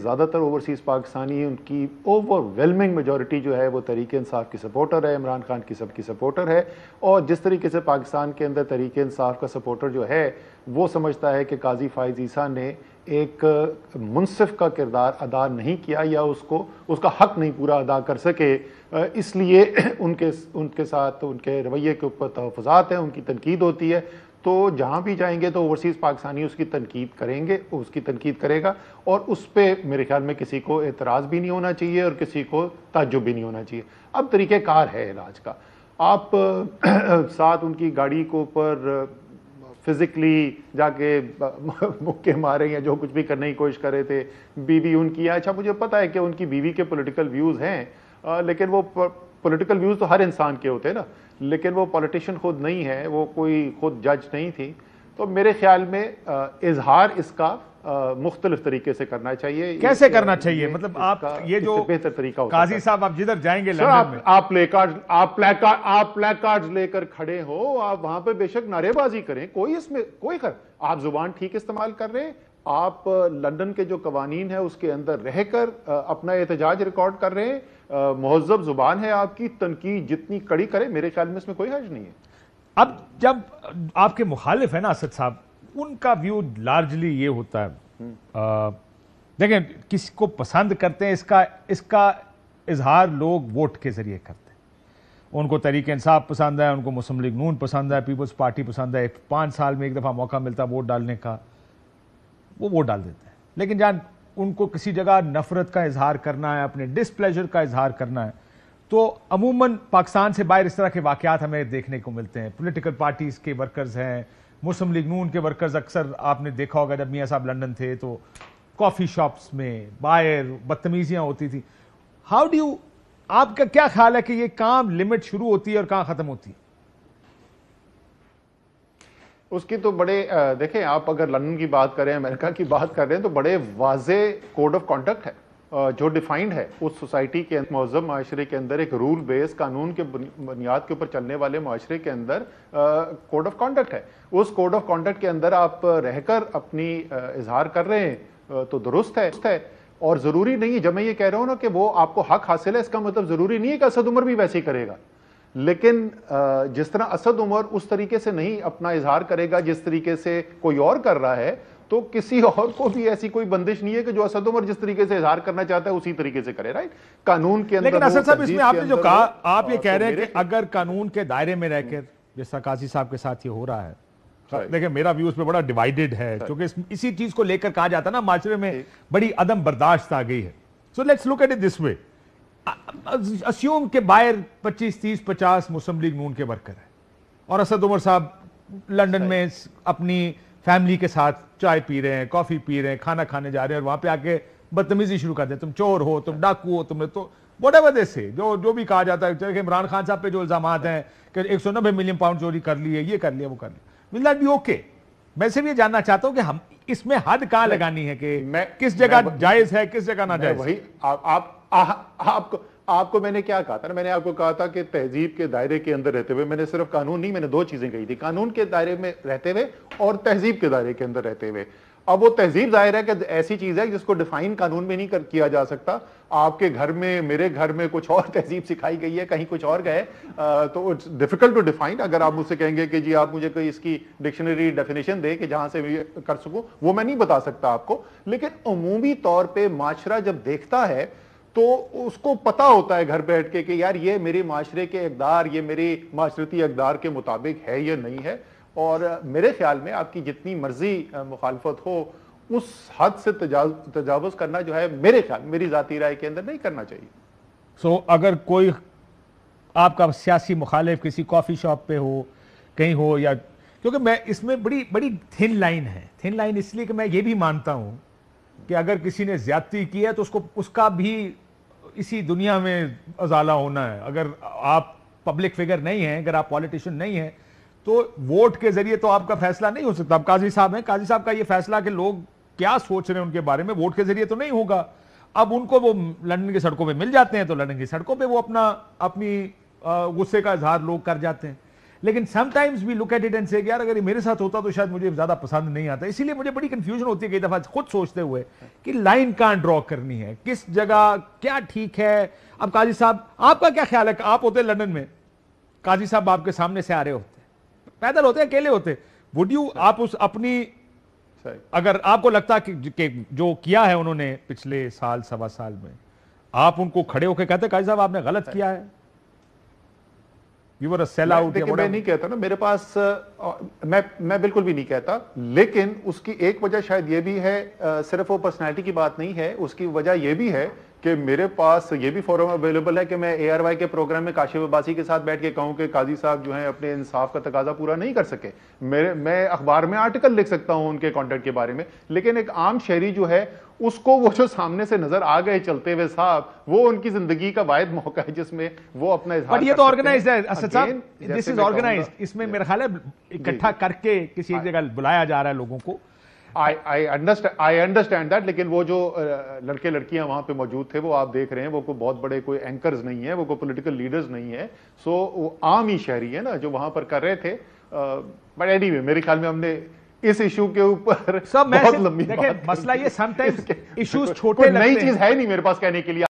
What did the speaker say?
ज़्यादातर ओवरसीज़ पाकिस्तानी उनकी overwhelming majority जो है वो तरीके इंसाफ की सपोर्टर है इमरान खान की सबकी सपोर्टर है और जिस तरीके से पाकिस्तान के अंदर तरीके इंसाफ का सपोर्टर जो है वो समझता है कि काजी फायज ईसा ने एक मुनसिफ का किरदार अदा नहीं किया या उसको उसका हक नहीं पूरा अदा कर सके इसलिए उनके उनके साथ उनके रवैये के ऊपर तहफात हैं उनकी तनकीद होती है तो जहाँ भी जाएंगे तो ओवरसीज़ पाकिस्तानी उसकी तनकीद करेंगे उसकी तनकीद करेगा और उस पर मेरे ख्याल में किसी को एतराज़ भी नहीं होना चाहिए और किसी को ताजुब भी नहीं होना चाहिए अब तरीक़ेकार है इलाज का आप साथ उनकी गाड़ी के ऊपर फिज़िकली जाके मुक्के मारे या जो कुछ भी करने की कोशिश कर रहे थे बीवी उनकी अच्छा मुझे पता है कि उनकी बीवी के पॉलिटिकल व्यूज़ हैं लेकिन वो पॉलिटिकल व्यूज़ तो हर इंसान के होते हैं ना लेकिन वो पॉलिटिशियन खुद नहीं है वो कोई खुद जज नहीं थी तो मेरे ख्याल में इजहार इसका मुख्तलिफ तरीके से करना चाहिए कैसे करना चाहिए मतलब आप ये जो बेहतर तरीका काजी साहब आप जिधर जाएंगे लंदन आप आप प्ले कार्ड आप प्ले कार्ड आप प्ले कार्ड लेकर खड़े हो आप वहां पर बेशक नारेबाजी करें कोई इसमें कोई कर आप जुबान ठीक इस्तेमाल कर रहे हैं आप लंदन के जो कवानीन है उसके अंदर रहकर अपना एहतजाज रिकॉर्ड कर रहे हैं महजब जुबान है आपकी तनकीद जितनी कड़ी करे मेरे ख्याल में इसमें कोई हर्ज नहीं है अब जब आपके मुखालिफ है ना असद साहब उनका व्यू लार्जली ये होता है हम्म। देखें किसी को पसंद करते हैं इसका इसका इजहार लोग वोट के जरिए करते हैं उनको तरीक इंसाफ पसंद है उनको मुस्लिम लीग नून पसंद है पीपल्स पार्टी पसंद है एक पाँच साल में एक दफ़ा मौका मिलता है वोट डालने का वो वोट डाल देते हैं लेकिन जान उनको किसी जगह नफरत का इजहार करना है अपने डिसप्लेजर का इजहार करना है तो अमूमन पाकिस्तान से बाहर इस तरह के वाकत हमें देखने को मिलते हैं पोलिटिकल पार्टीज के वर्कर्स हैं मुस्लिम लीग नून के वर्कर्स अक्सर आपने देखा होगा जब मियाँ साहब लंदन थे तो कॉफ़ी शॉप्स में बाहर बदतमीजियाँ होती थी हाउ डू यू आपका क्या ख्याल है कि ये काम लिमिट शुरू होती है और कहाँ ख़त्म होती है उसकी तो बड़े देखें आप अगर लंदन की बात करें अमेरिका की बात कर रहे हैं तो बड़े वाजे कोड ऑफ कॉन्डक्ट है जो डिफाइंड है उस सोसाइटी के मौजब माशरे के अंदर एक रूल बेस कानून के बुनियाद के ऊपर चलने वाले माशरे के अंदर कोड ऑफ कॉन्डक्ट है उस कोड ऑफ कॉन्डक्ट के अंदर आप रहकर अपनी इजहार कर रहे हैं तो दुरुस्त है है और ज़रूरी नहीं है जब मैं ये कह रहा हूँ ना कि वो आपको हक हासिल है इसका मतलब ज़रूरी नहीं है कि असद उम्र भी वैसे ही करेगा लेकिन जिस तरह असद उमर उस तरीके से नहीं अपना इजहार करेगा जिस तरीके से कोई और कर रहा है तो किसी और को भी ऐसी कोई बंदिश नहीं है कि जो असद उमर जिस तरीके से इजहार करना चाहता है उसी तरीके से करे राइट कानून के अंदर लेकिन असद साहब इसमें आपने जो कहा आप ये कह रहे हैं कि अगर कानून के दायरे में रहकर जैसा काजी साहब के साथ ये हो रहा है तो देखिए मेरा व्यू उसमें बड़ा डिवाइडेड है क्योंकि इसी चीज को लेकर कहा जाता है ना माशरे में बड़ी अदम बर्दाश्त आ गई है so let's look at it this way assume के बाहर 25 30 50 मुस्लिम लीग नून के वर्कर है और असद उमर साहब लंदन में अपनी फैमिली के साथ चाय पी रहे हैं कॉफ़ी पी रहे हैं खाना खाने जा रहे हैं और वहां पे आके बदतमीजी शुरू कर दें तुम चोर हो तुम डाकू हो तुमने तो वट एवर दे से जो जो भी कहा जाता है इमरान खान साहब पे जो इल्ज़ाम हैं कि एक सौ नब्बे मिलियन पाउंड चोरी कर ली है ये कर लिया वो कर लिया विल नॉट बी ओके मैं सिर्फ ये जानना चाहता हूँ कि हम इसमें हद कहाँ लगानी है कि मैं किस जगह जायज़ है किस जगह ना जायज़ वही आप आपको आपको मैंने क्या कहा था ना मैंने आपको कहा था कि तहजीब के दायरे के अंदर रहते हुए मैंने सिर्फ कानून नहीं मैंने दो चीजें कही थी कानून के दायरे में रहते हुए और तहजीब के दायरे के अंदर रहते हुए अब वो तहजीब जाहिर है कि ऐसी चीज है जिसको डिफाइन कानून में नहीं कर, किया जा सकता आपके घर में मेरे घर में कुछ और तहजीब सिखाई गई है कहीं कुछ और गए तो इट्स डिफिकल्ट टू डिफाइन अगर आप मुझसे कहेंगे कि जी आप मुझे कोई इसकी डिक्शनरी डेफिनेशन दे कि जहां से भी कर सकूं वो मैं नहीं बता सकता आपको लेकिन अमूमी तौर पर माशरा जब देखता है तो उसको पता होता है घर बैठ के कि यार ये मेरे माशरे के अकदार ये मेरे माशरती अकदार के मुताबिक है या नहीं है और मेरे ख्याल में आपकी जितनी मर्जी मुखालफत हो उस हद से तजावज़ करना जो है मेरे ख्याल मेरी ज़ाती राय के अंदर नहीं करना चाहिए सो so, अगर कोई आपका सियासी मुखालिफ किसी कॉफ़ी शॉप पे हो कहीं हो या क्योंकि मैं इसमें बड़ी बड़ी थिन लाइन है थिन लाइन इसलिए कि मैं ये भी मानता हूँ कि अगर किसी ने ज्यादती की है तो उसको उसका भी इसी दुनिया में अजाला होना है अगर आप पब्लिक फिगर नहीं हैं अगर आप पॉलिटिशियन नहीं हैं तो वोट के जरिए तो आपका फैसला नहीं हो सकता अब काजी साहब हैं काजी साहब का ये फैसला कि लोग क्या सोच रहे हैं उनके बारे में वोट के जरिए तो नहीं होगा अब उनको वो लंदन की सड़कों पे मिल जाते हैं तो लंदन की सड़कों पे वो अपना अपनी गुस्से का इजहार लोग कर जाते हैं लेकिन sometimes we look at it and say यार अगर ये मेरे साथ होता तो शायद मुझे ज़्यादा पसंद नहीं आता इसीलिए मुझे बड़ी कंफ्यूजन होती है कई दफ़ा खुद सोचते हुए कि लाइन कहाँ ड्रॉ करनी है किस जगह क्या ठीक है अब काजी साहब आपका क्या ख्याल है आप होते लंदन में काजी साहब आपके सामने से आ रहे होते पैदल होते अकेले होते वुड यू आप उस अपनी अगर आपको लगता कि, कि जो किया है उन्होंने पिछले साल सवा साल में आप उनको खड़े होकर कहते काजी साहब आपने गलत किया है you were a sellout मैं, मैं नहीं कहता ना मेरे पास आ, मैं मैं बिल्कुल भी नहीं कहता लेकिन उसकी एक वजह शायद ये भी है आ, सिर्फ वो पर्सनैलिटी की बात नहीं है उसकी वजह यह भी है कि मेरे पास ये भी फॉरम अवेलेबल है कि मैं ए के प्रोग्राम में काशिफ अब्बासी के साथ बैठ के कहूँ कि काजी साहब जो है अपने इंसाफ का तकाजा पूरा नहीं कर सके मेरे मैं अखबार में आर्टिकल लिख सकता हूँ उनके कॉन्टेंट के बारे में लेकिन एक आम शहरी जो है उसको वो जो सामने से नजर आ गए चलते हुए साहब वो उनकी जिंदगी का वायद मौका है जिसमें वो अपना बट ये तो ऑर्गेनाइज है असद साहब दिस इज ऑर्गेनाइज इसमें मेरा ख्याल है इकट्ठा करके किसी एक जगह बुलाया जा रहा है लोगों को I understand I understand that लेकिन वो जो लड़के लड़कियां वहां पे मौजूद थे वो आप देख रहे हैं वो कोई बहुत बड़े कोई एंकर्स नहीं है वो कोई पोलिटिकल लीडर्स नहीं है सो वो आम ही शहरी है ना जो वहां पर कर रहे थे बट एनी anyway, मेरे ख्याल में हमने इस इशू के ऊपर सब बहुत लंबी मसला ये समटाइम्स इश्यूज छोटे नई चीज है नहीं मेरे पास कहने के लिए